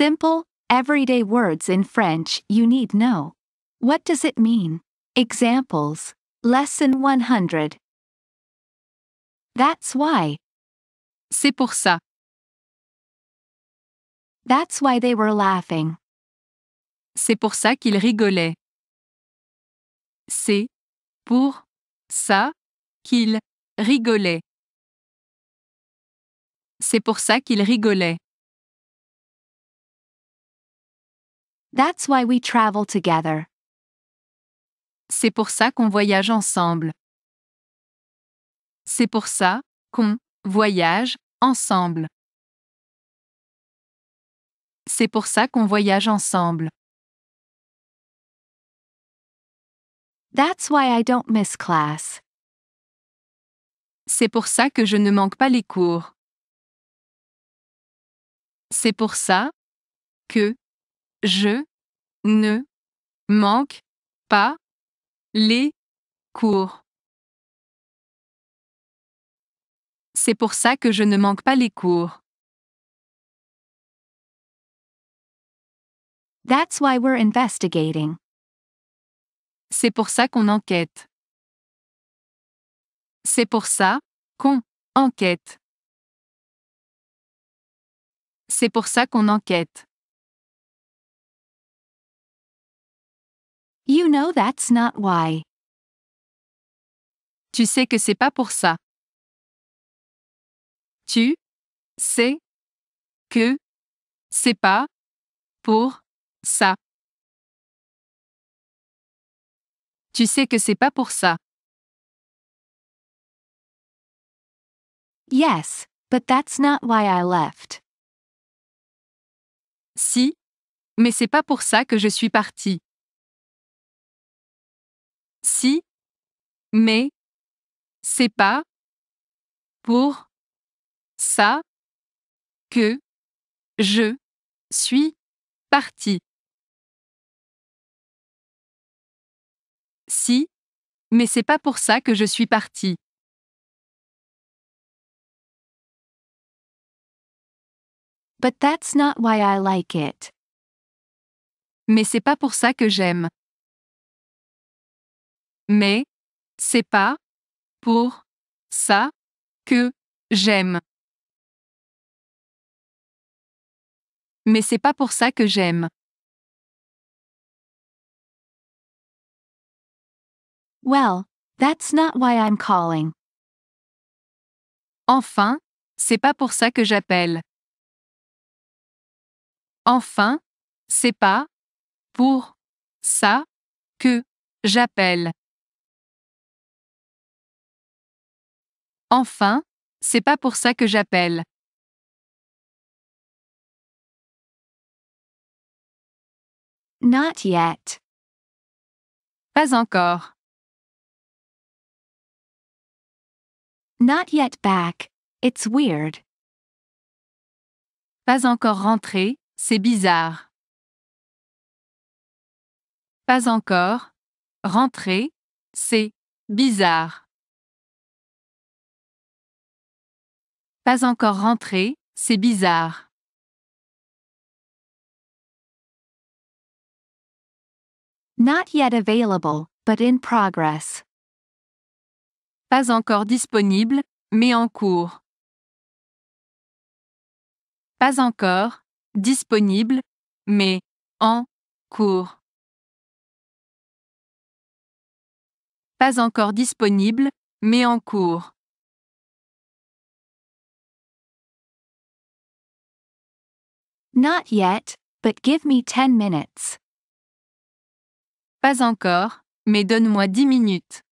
Simple, everyday words in French you need know. What does it mean? Examples Lesson 100. That's why. C'est pour ça. That's why they were laughing. C'est pour ça qu'ils rigolaient. C'est pour ça qu'ils rigolaient. C'est pour ça qu'ils rigolaient. That's why we travel together. C'est pour ça qu'on voyage ensemble. C'est pour ça qu'on voyage ensemble. C'est pour ça qu'on voyage ensemble. That's why I don't miss class. C'est pour ça que je ne manque pas les cours. C'est pour ça que je ne manque pas les cours. C'est pour ça que je ne manque pas les cours. That's why we're investigating. C'est pour ça qu'on enquête. C'est pour ça qu'on enquête. C'est pour ça qu'on enquête. You know that's not why. Tu sais que c'est pas pour ça. Tu sais que c'est pas pour ça. Tu sais que c'est pas pour ça. Yes, but that's not why I left. Si, mais c'est pas pour ça que je suis partie si, mais, c'est pas, pour, ça, que, je, suis, parti. Si, mais c'est pas pour ça que je suis parti. But that's not why I like it. Mais c'est pas pour ça que j'aime. Mais c'est pas pour ça que j'aime. Mais c'est pas pour ça que j'aime. Well, that's not why I'm calling. Enfin, c'est pas pour ça que j'appelle. Enfin, c'est pas pour ça que j'appelle. Enfin, c'est pas pour ça que j'appelle. Not yet. Pas encore. Not yet back. It's weird. Pas encore rentré, c'est bizarre. Pas encore. Rentré, c'est bizarre. Pas encore rentré, c'est bizarre. Not yet available, but in progress. Pas encore disponible, mais en cours. Pas encore, disponible, mais en cours. Pas encore disponible, mais en cours. Not yet, but give me 10 minutes. Pas encore, mais donne-moi dix minutes.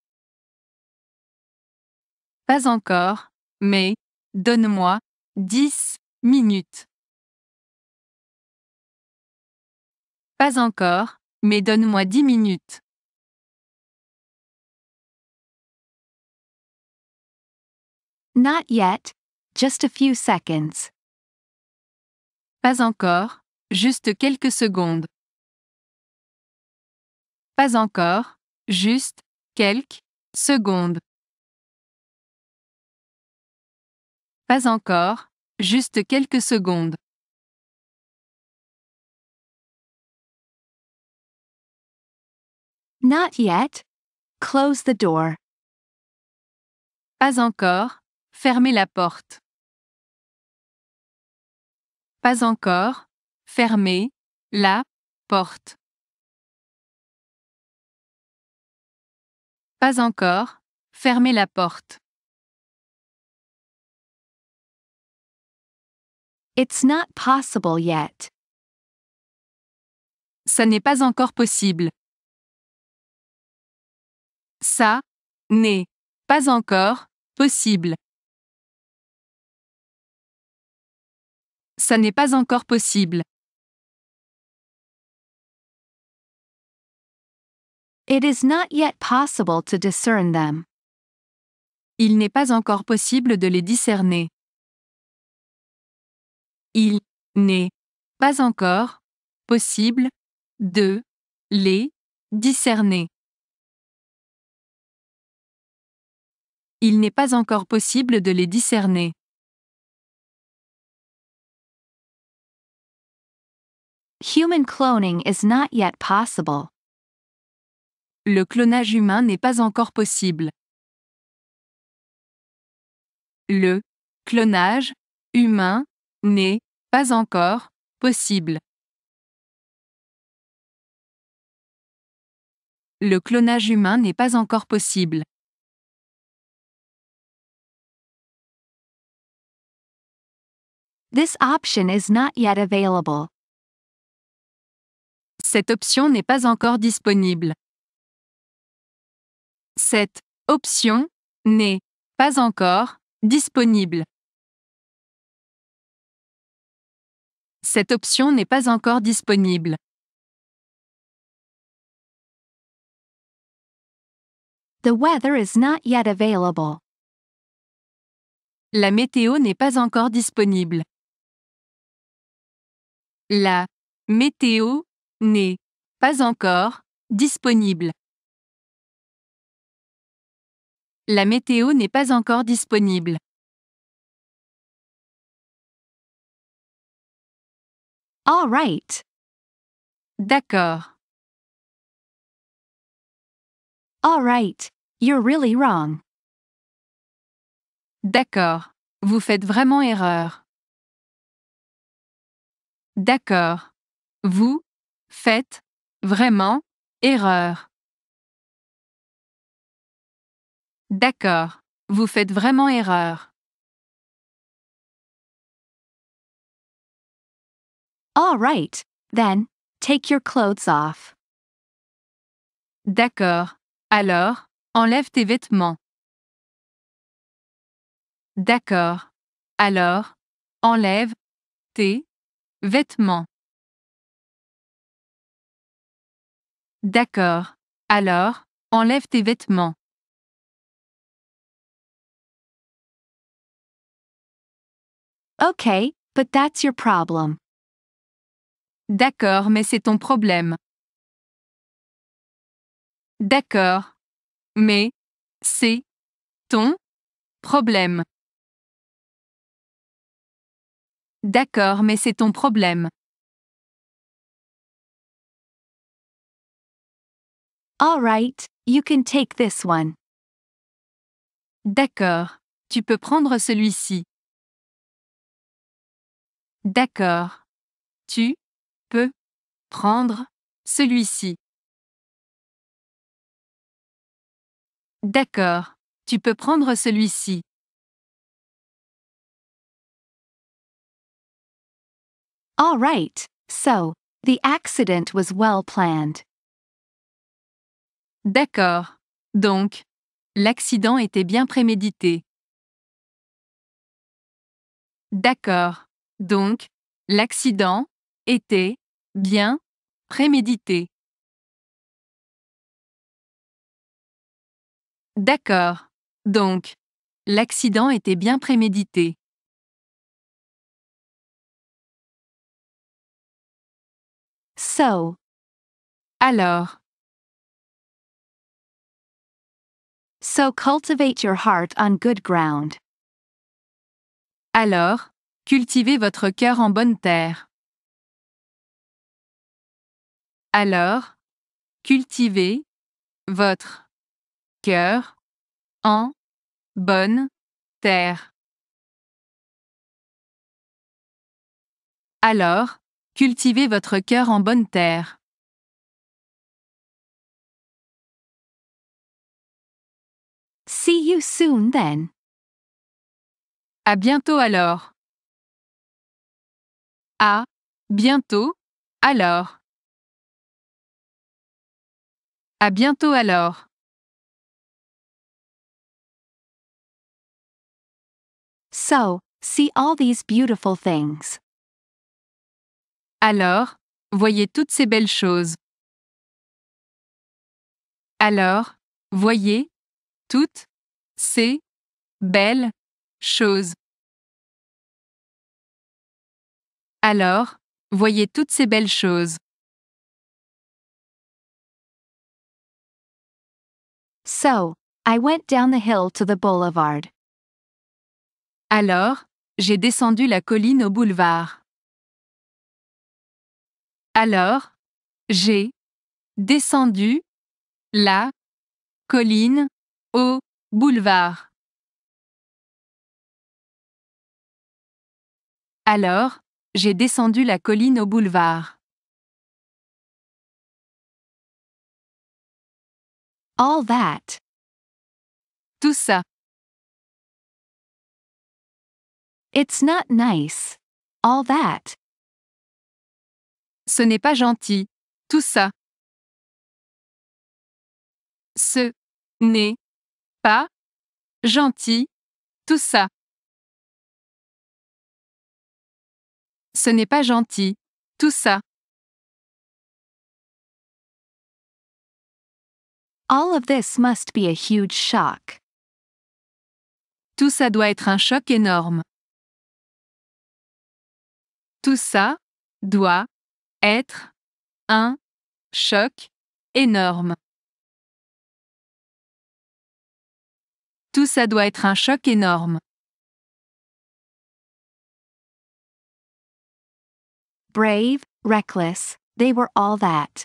Pas encore, mais donne-moi dix minutes. Pas encore, mais donne-moi dix minutes. Not yet, just a few seconds. Pas encore, juste quelques secondes. Pas encore, juste quelques secondes. Pas encore, juste quelques secondes. Not yet. Close the door. Pas encore, fermez la porte. Pas encore. fermer La. Porte. Pas encore. fermer la porte. It's not possible yet. Ça n'est pas encore possible. Ça n'est pas encore possible. Ça n'est pas encore possible. It is not yet possible to discern them. Il n'est pas encore possible de les discerner. Il n'est pas encore possible de les discerner. Il n'est pas encore possible de les discerner. Human cloning is not yet possible. Le clonage humain n'est pas encore possible. Le clonage humain n'est pas encore possible. Le clonage humain n'est pas encore possible. This option is not yet available. Cette option n'est pas encore disponible. Cette option n'est pas encore disponible. Cette option n'est pas encore disponible. The weather is not yet available. La météo n'est pas encore disponible. La météo n'est pas encore disponible. La météo n'est pas encore disponible. All right. D'accord. All right. You're really wrong. D'accord. Vous faites vraiment erreur. D'accord. Vous faites, vraiment, erreur. D'accord, vous faites vraiment erreur. All then, take your clothes off. D'accord, alors, enlève tes vêtements. D'accord, alors, enlève tes vêtements. D'accord. Alors, enlève tes vêtements. OK, but that's your problem. D'accord, mais c'est ton problème. D'accord. Mais c'est ton problème. D'accord, mais c'est ton problème. All right, you can take this one. D'accord, tu peux prendre celui-ci. D'accord. Tu peux prendre celui-ci. D'accord. Tu peux prendre celui-ci. All right. So, the accident was well planned. D'accord. Donc, l'accident était bien prémédité. D'accord. Donc, l'accident était bien prémédité. D'accord. Donc, l'accident était bien prémédité. So. Alors. your heart good ground. Alors, cultivez votre cœur en bonne terre. Alors, cultivez votre cœur en bonne terre. Alors, cultivez votre cœur en bonne terre. See you soon then. À bientôt alors. À bientôt alors. À bientôt alors. So, see all these beautiful things. Alors, voyez toutes ces belles choses. Alors, voyez toutes ces belles choses. Alors, voyez toutes ces belles choses. So, I went down the hill to the boulevard. Alors, j'ai descendu la colline au boulevard. Alors, j'ai descendu la colline au boulevard. Alors, j'ai descendu la colline au boulevard. All that. Tout ça. It's not nice. All that. Ce n'est pas gentil. Tout ça. Ce n'est gentil, tout ça. Ce n'est pas gentil, tout ça. All of this must be a huge shock. Tout ça doit être un choc énorme. Tout ça doit être un choc énorme. Tout ça doit être un choc énorme. Brave, reckless, they were all that.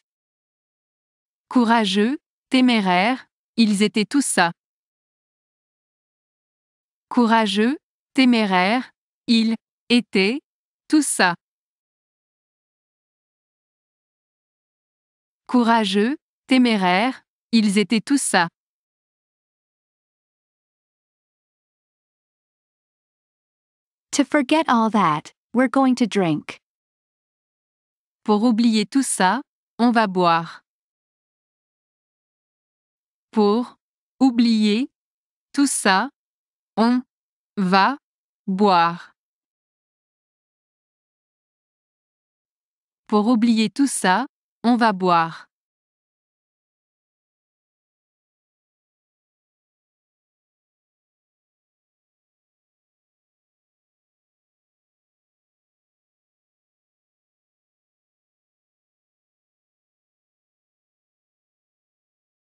Courageux, téméraires, ils étaient tout ça. Courageux, téméraires, ils étaient tout ça. Courageux, téméraires, ils étaient tout ça. To forget all that, we're going to drink. Pour oublier tout ça, on va boire. Pour oublier tout ça, on va boire. Pour oublier tout ça, on va boire.